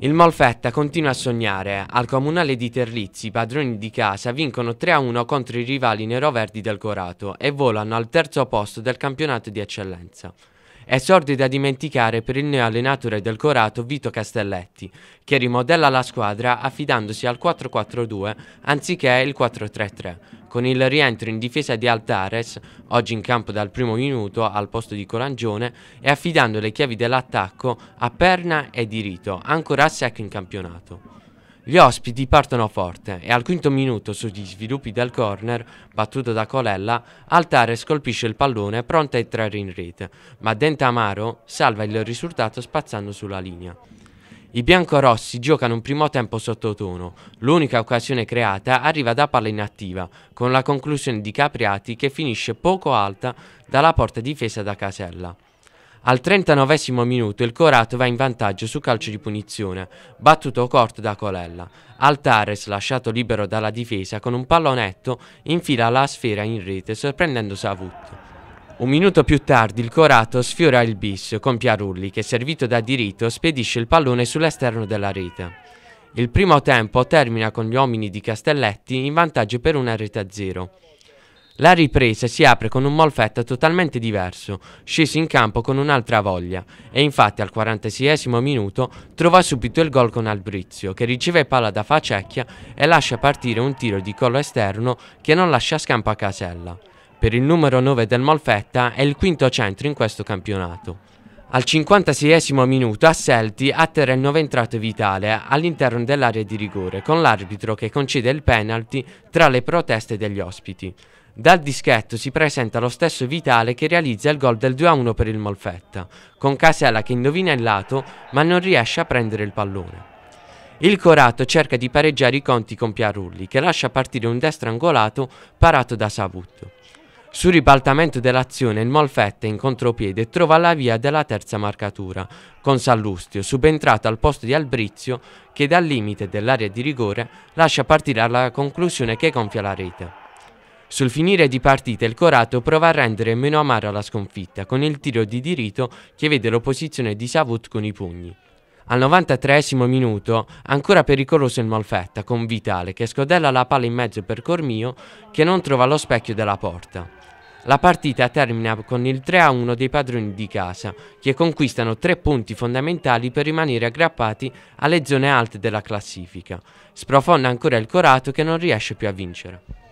Il Molfetta continua a sognare. Al comunale di Terlizzi, i padroni di casa vincono 3-1 contro i rivali neroverdi del Corato e volano al terzo posto del campionato di eccellenza. È sordi da dimenticare per il neoallenatore del Corato Vito Castelletti, che rimodella la squadra affidandosi al 4-4-2 anziché il 4-3-3, con il rientro in difesa di Altares, oggi in campo dal primo minuto al posto di Colangione, e affidando le chiavi dell'attacco a Perna e Dirito, ancora a secco in campionato. Gli ospiti partono forte e al quinto minuto sugli sviluppi del corner, battuto da Colella, Altare scolpisce il pallone pronto a entrare in rete, ma Dentamaro salva il risultato spazzando sulla linea. I biancorossi giocano un primo tempo sottotono, l'unica occasione creata arriva da palla inattiva, con la conclusione di Capriati che finisce poco alta dalla porta difesa da Casella. Al 39 minuto il Corato va in vantaggio su calcio di punizione, battuto corto da Colella. Altares, lasciato libero dalla difesa, con un pallonetto infila la sfera in rete sorprendendo Savut. Un minuto più tardi il Corato sfiora il bis con Piarulli che servito da diritto spedisce il pallone sull'esterno della rete. Il primo tempo termina con gli uomini di Castelletti in vantaggio per una rete a zero. La ripresa si apre con un Molfetta totalmente diverso, sceso in campo con un'altra voglia e infatti al 46 minuto trova subito il gol con Albrizio che riceve palla da Facecchia e lascia partire un tiro di collo esterno che non lascia scampo a Casella. Per il numero 9 del Molfetta è il quinto centro in questo campionato. Al 56 minuto Asselti atterra il nuovo entrato Vitale all'interno dell'area di rigore con l'arbitro che concede il penalty tra le proteste degli ospiti. Dal dischetto si presenta lo stesso Vitale che realizza il gol del 2-1 per il Molfetta, con Casella che indovina il lato ma non riesce a prendere il pallone. Il Corato cerca di pareggiare i conti con Piarulli che lascia partire un destro angolato parato da Savut. Sul ribaltamento dell'azione il Molfetta in contropiede trova la via della terza marcatura, con Sallustio subentrato al posto di Albrizio che dal limite dell'area di rigore lascia partire alla conclusione che gonfia la rete. Sul finire di partita il Corato prova a rendere meno amara la sconfitta con il tiro di diritto che vede l'opposizione di Savut con i pugni. Al 93esimo minuto, ancora pericoloso il Malfetta con Vitale che scodella la palla in mezzo per Cormio che non trova lo specchio della porta. La partita termina con il 3-1 dei padroni di casa che conquistano tre punti fondamentali per rimanere aggrappati alle zone alte della classifica. Sprofonda ancora il Corato che non riesce più a vincere.